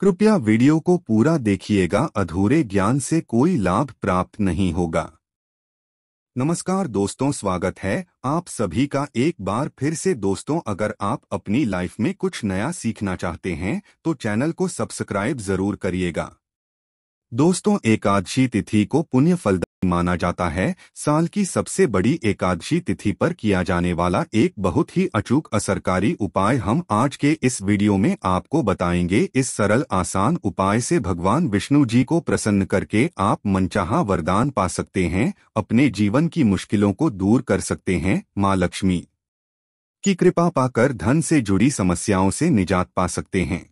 कृपया वीडियो को पूरा देखिएगा अधूरे ज्ञान से कोई लाभ प्राप्त नहीं होगा नमस्कार दोस्तों स्वागत है आप सभी का एक बार फिर से दोस्तों अगर आप अपनी लाइफ में कुछ नया सीखना चाहते हैं तो चैनल को सब्सक्राइब जरूर करिएगा दोस्तों एकादशी तिथि को पुण्य फलदायी माना जाता है साल की सबसे बड़ी एकादशी तिथि पर किया जाने वाला एक बहुत ही अचूक असरकारी उपाय हम आज के इस वीडियो में आपको बताएंगे इस सरल आसान उपाय से भगवान विष्णु जी को प्रसन्न करके आप मनचाहा वरदान पा सकते हैं अपने जीवन की मुश्किलों को दूर कर सकते हैं माँ लक्ष्मी की कृपा पाकर धन से जुड़ी समस्याओं से निजात पा सकते हैं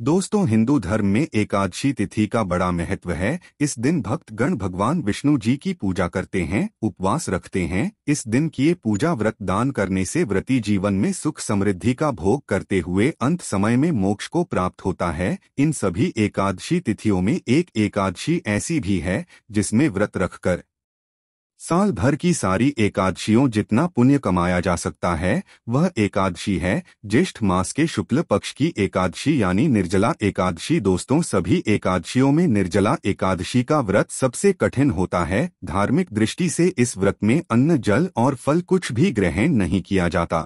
दोस्तों हिंदू धर्म में एकादशी तिथि का बड़ा महत्व है इस दिन भक्त गण भगवान विष्णु जी की पूजा करते हैं उपवास रखते हैं इस दिन किए पूजा व्रत दान करने से व्रती जीवन में सुख समृद्धि का भोग करते हुए अंत समय में मोक्ष को प्राप्त होता है इन सभी एकादशी तिथियों में एक एकादशी ऐसी भी है जिसमें व्रत रखकर साल भर की सारी एकादशियों जितना पुण्य कमाया जा सकता है वह एकादशी है ज्येष्ठ मास के शुक्ल पक्ष की एकादशी यानी निर्जला एकादशी दोस्तों सभी एकादशियों में निर्जला एकादशी का व्रत सबसे कठिन होता है धार्मिक दृष्टि से इस व्रत में अन्न जल और फल कुछ भी ग्रहण नहीं किया जाता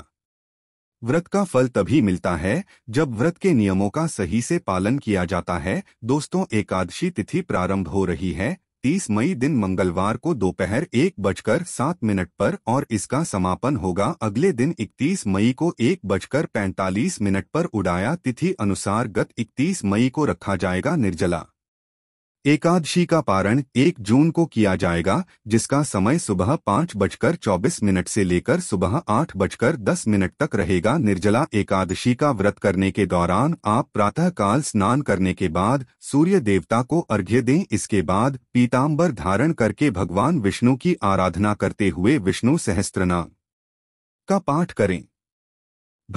व्रत का फल तभी मिलता है जब व्रत के नियमों का सही से पालन किया जाता है दोस्तों एकादशी तिथि प्रारंभ हो रही है 30 मई दिन मंगलवार को दोपहर एक बजकर सात मिनट पर और इसका समापन होगा अगले दिन 31 मई को एक बजकर पैंतालीस मिनट पर उड़ाया तिथि अनुसार गत 31 मई को रखा जाएगा निर्जला एकादशी का पारण एक जून को किया जाएगा जिसका समय सुबह पाँच बजकर चौबीस मिनट से लेकर सुबह आठ बजकर दस मिनट तक रहेगा निर्जला एकादशी का व्रत करने के दौरान आप प्रातःकाल स्नान करने के बाद सूर्य देवता को अर्घ्य दें इसके बाद पीताम्बर धारण करके भगवान विष्णु की आराधना करते हुए विष्णु सहस्त्रना का पाठ करें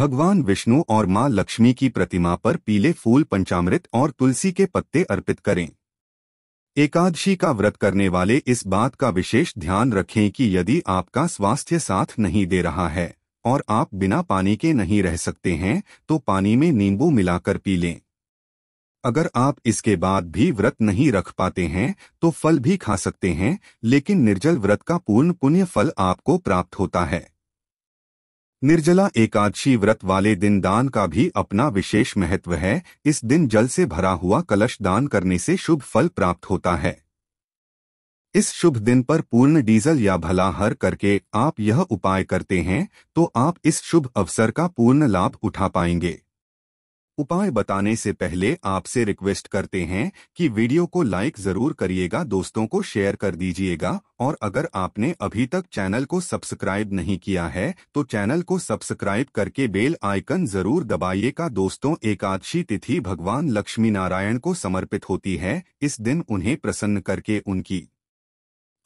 भगवान विष्णु और माँ लक्ष्मी की प्रतिमा पर पीले फूल पंचामृत और तुलसी के पत्ते अर्पित करें एकादशी का व्रत करने वाले इस बात का विशेष ध्यान रखें कि यदि आपका स्वास्थ्य साथ नहीं दे रहा है और आप बिना पानी के नहीं रह सकते हैं तो पानी में नींबू मिलाकर पी लें अगर आप इसके बाद भी व्रत नहीं रख पाते हैं तो फल भी खा सकते हैं लेकिन निर्जल व्रत का पूर्ण पुण्य फल आपको प्राप्त होता है निर्जला एकादशी व्रत वाले दिन दान का भी अपना विशेष महत्व है इस दिन जल से भरा हुआ कलश दान करने से शुभ फल प्राप्त होता है इस शुभ दिन पर पूर्ण डीजल या भला हर करके आप यह उपाय करते हैं तो आप इस शुभ अवसर का पूर्ण लाभ उठा पाएंगे उपाय बताने से पहले आपसे रिक्वेस्ट करते हैं कि वीडियो को लाइक जरूर करिएगा दोस्तों को शेयर कर दीजिएगा और अगर आपने अभी तक चैनल को सब्सक्राइब नहीं किया है तो चैनल को सब्सक्राइब करके बेल आइकन जरूर दबाइएगा दोस्तों एकादशी तिथि भगवान लक्ष्मी नारायण को समर्पित होती है इस दिन उन्हें प्रसन्न करके उनकी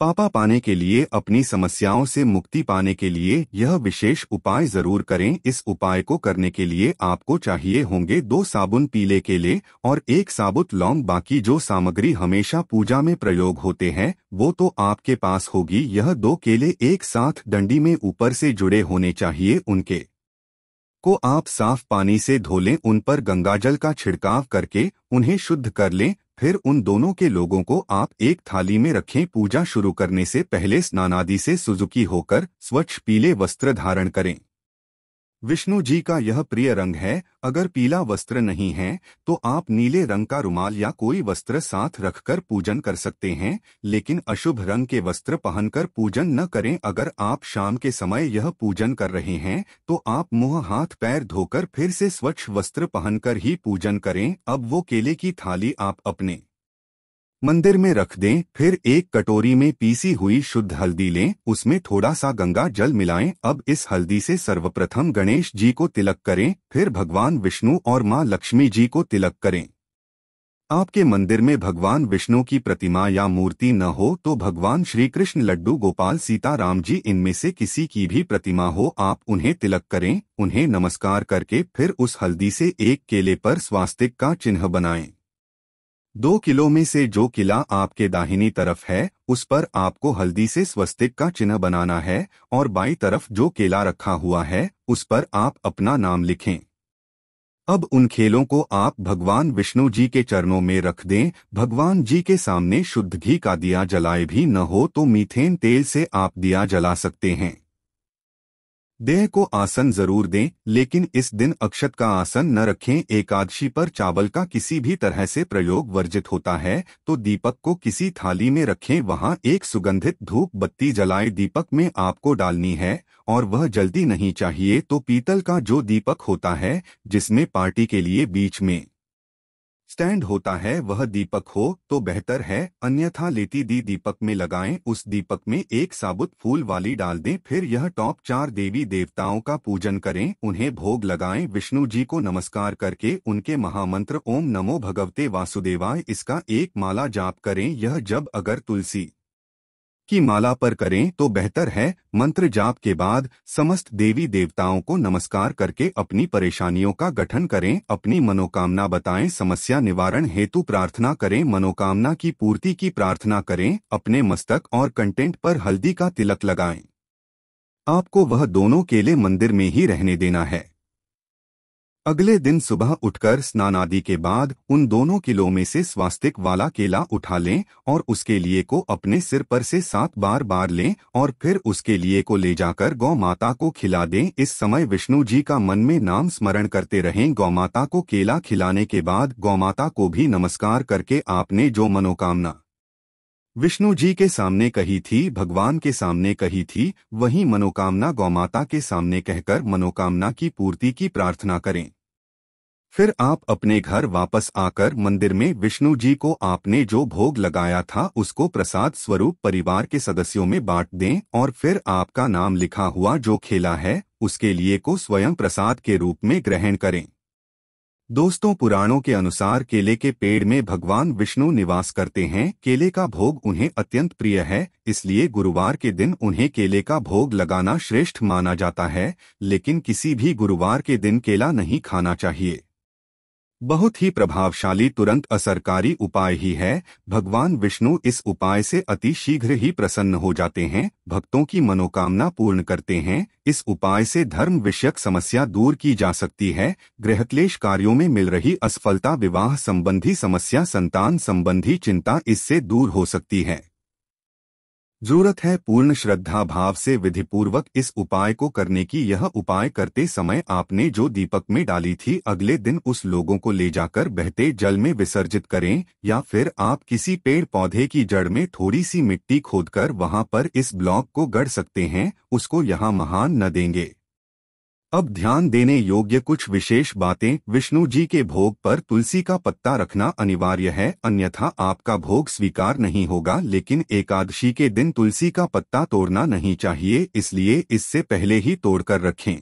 पापा पाने के लिए अपनी समस्याओं से मुक्ति पाने के लिए यह विशेष उपाय जरूर करें इस उपाय को करने के लिए आपको चाहिए होंगे दो साबुन पीले केले और एक साबुत लौंग बाकी जो सामग्री हमेशा पूजा में प्रयोग होते हैं वो तो आपके पास होगी यह दो केले एक साथ डंडी में ऊपर से जुड़े होने चाहिए उनके को आप साफ पानी से धो लें उन पर गंगाजल का छिड़काव करके उन्हें शुद्ध कर लें फिर उन दोनों के लोगों को आप एक थाली में रखें पूजा शुरू करने से पहले स्नानादि से सुजुकी होकर स्वच्छ पीले वस्त्र धारण करें विष्णु जी का यह प्रिय रंग है अगर पीला वस्त्र नहीं है तो आप नीले रंग का रुमाल या कोई वस्त्र साथ रखकर पूजन कर सकते हैं लेकिन अशुभ रंग के वस्त्र पहनकर पूजन न करें अगर आप शाम के समय यह पूजन कर रहे हैं तो आप मुंह हाथ पैर धोकर फिर से स्वच्छ वस्त्र पहनकर ही पूजन करें अब वो केले की थाली आप अपने मंदिर में रख दें फिर एक कटोरी में पीसी हुई शुद्ध हल्दी लें उसमें थोड़ा सा गंगा जल मिलाएं अब इस हल्दी से सर्वप्रथम गणेश जी को तिलक करें फिर भगवान विष्णु और मां लक्ष्मी जी को तिलक करें आपके मंदिर में भगवान विष्णु की प्रतिमा या मूर्ति न हो तो भगवान श्री कृष्ण लड्डू गोपाल सीताराम जी इनमें से किसी की भी प्रतिमा हो आप उन्हें तिलक करें उन्हें नमस्कार करके फिर उस हल्दी से एक केले पर स्वास्तिक का चिन्ह बनाएं दो किलो में से जो किला आपके दाहिनी तरफ है उस पर आपको हल्दी से स्वस्तिक का चिन्ह बनाना है और बाई तरफ जो केला रखा हुआ है उस पर आप अपना नाम लिखें अब उन खेलों को आप भगवान विष्णु जी के चरणों में रख दें भगवान जी के सामने शुद्ध घी का दिया जलाए भी न हो तो मीथेन तेल से आप दिया जला सकते हैं देह को आसन जरूर दें लेकिन इस दिन अक्षत का आसन न रखें एकादशी पर चावल का किसी भी तरह से प्रयोग वर्जित होता है तो दीपक को किसी थाली में रखें वहां एक सुगंधित धूप बत्ती जलाए दीपक में आपको डालनी है और वह जल्दी नहीं चाहिए तो पीतल का जो दीपक होता है जिसमें पार्टी के लिए बीच में स्टैंड होता है वह दीपक हो तो बेहतर है अन्यथा लेती दी दीपक में लगाएं उस दीपक में एक साबुत फूल वाली डाल दें फिर यह टॉप चार देवी देवताओं का पूजन करें उन्हें भोग लगाएं विष्णु जी को नमस्कार करके उनके महामंत्र ओम नमो भगवते वासुदेवाय इसका एक माला जाप करें यह जब अगर तुलसी की माला पर करें तो बेहतर है मंत्र जाप के बाद समस्त देवी देवताओं को नमस्कार करके अपनी परेशानियों का गठन करें अपनी मनोकामना बताएं समस्या निवारण हेतु प्रार्थना करें मनोकामना की पूर्ति की प्रार्थना करें अपने मस्तक और कंटेंट पर हल्दी का तिलक लगाएं आपको वह दोनों केले मंदिर में ही रहने देना है अगले दिन सुबह उठकर आदि के बाद उन दोनों किलो में से स्वास्तिक वाला केला उठा लें और उसके लिए को अपने सिर पर से सात बार बार लें और फिर उसके लिए को ले जाकर गौ माता को खिला दें इस समय विष्णु जी का मन में नाम स्मरण करते रहें गौ माता को केला खिलाने के बाद गौ माता को भी नमस्कार करके आपने जो मनोकामना विष्णु जी के सामने कही थी भगवान के सामने कही थी वहीं मनोकामना गौमाता के सामने कहकर मनोकामना की पूर्ति की प्रार्थना करें फिर आप अपने घर वापस आकर मंदिर में विष्णु जी को आपने जो भोग लगाया था उसको प्रसाद स्वरूप परिवार के सदस्यों में बांट दें और फिर आपका नाम लिखा हुआ जो खेला है उसके लिए को स्वयं प्रसाद के रूप में ग्रहण करें दोस्तों पुराणों के अनुसार केले के पेड़ में भगवान विष्णु निवास करते हैं केले का भोग उन्हें अत्यंत प्रिय है इसलिए गुरुवार के दिन उन्हें केले का भोग लगाना श्रेष्ठ माना जाता है लेकिन किसी भी गुरुवार के दिन केला नहीं खाना चाहिए बहुत ही प्रभावशाली तुरंत असरकारी उपाय ही है भगवान विष्णु इस उपाय से अति शीघ्र ही प्रसन्न हो जाते हैं भक्तों की मनोकामना पूर्ण करते हैं इस उपाय से धर्म विषयक समस्या दूर की जा सकती है गृहक्लेश कार्यों में मिल रही असफलता विवाह संबंधी समस्या संतान संबंधी चिंता इससे दूर हो सकती है जरूरत है पूर्ण श्रद्धा भाव से विधिपूर्वक इस उपाय को करने की यह उपाय करते समय आपने जो दीपक में डाली थी अगले दिन उस लोगों को ले जाकर बहते जल में विसर्जित करें या फिर आप किसी पेड़ पौधे की जड़ में थोड़ी सी मिट्टी खोदकर वहां पर इस ब्लॉक को गढ़ सकते हैं उसको यहाँ महान न देंगे अब ध्यान देने योग्य कुछ विशेष बातें विष्णु जी के भोग पर तुलसी का पत्ता रखना अनिवार्य है अन्यथा आपका भोग स्वीकार नहीं होगा लेकिन एकादशी के दिन तुलसी का पत्ता तोड़ना नहीं चाहिए इसलिए इससे पहले ही तोड़कर रखें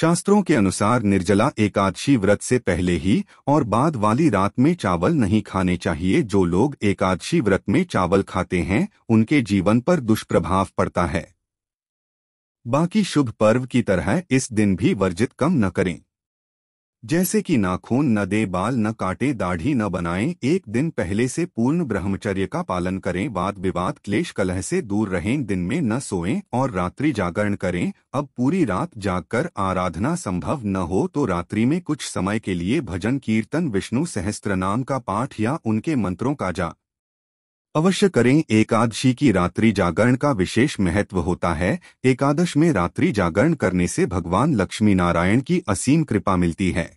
शास्त्रों के अनुसार निर्जला एकादशी व्रत से पहले ही और बाद वाली रात में चावल नहीं खाने चाहिए जो लोग एकादशी व्रत में चावल खाते हैं उनके जीवन पर दुष्प्रभाव पड़ता है बाकी शुभ पर्व की तरह इस दिन भी वर्जित कम न करें जैसे कि नाखून न दे बाल न काटे दाढ़ी न बनाएं एक दिन पहले से पूर्ण ब्रह्मचर्य का पालन करें वाद विवाद क्लेश कलह से दूर रहें दिन में न सोएं और रात्रि जागरण करें अब पूरी रात जागकर आराधना संभव न हो तो रात्रि में कुछ समय के लिए भजन कीर्तन विष्णु सहस्त्र नाम का पाठ या उनके मंत्रों का जा अवश्य करें एकादशी की रात्रि जागरण का विशेष महत्व होता है एकादश में रात्रि जागरण करने से भगवान लक्ष्मी नारायण की असीम कृपा मिलती है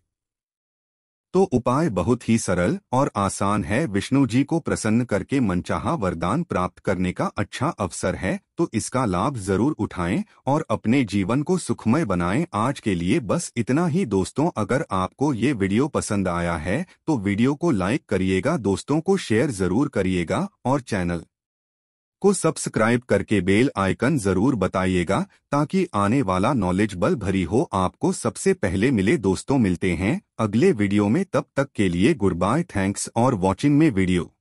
तो उपाय बहुत ही सरल और आसान है विष्णु जी को प्रसन्न करके मनचाहा वरदान प्राप्त करने का अच्छा अवसर है तो इसका लाभ जरूर उठाएं और अपने जीवन को सुखमय बनाएं आज के लिए बस इतना ही दोस्तों अगर आपको ये वीडियो पसंद आया है तो वीडियो को लाइक करिएगा दोस्तों को शेयर जरूर करिएगा और चैनल को सब्सक्राइब करके बेल आइकन जरूर बताइएगा ताकि आने वाला नॉलेज बल भरी हो आपको सबसे पहले मिले दोस्तों मिलते हैं अगले वीडियो में तब तक के लिए गुड बाय थैंक्स और वॉचिंग में वीडियो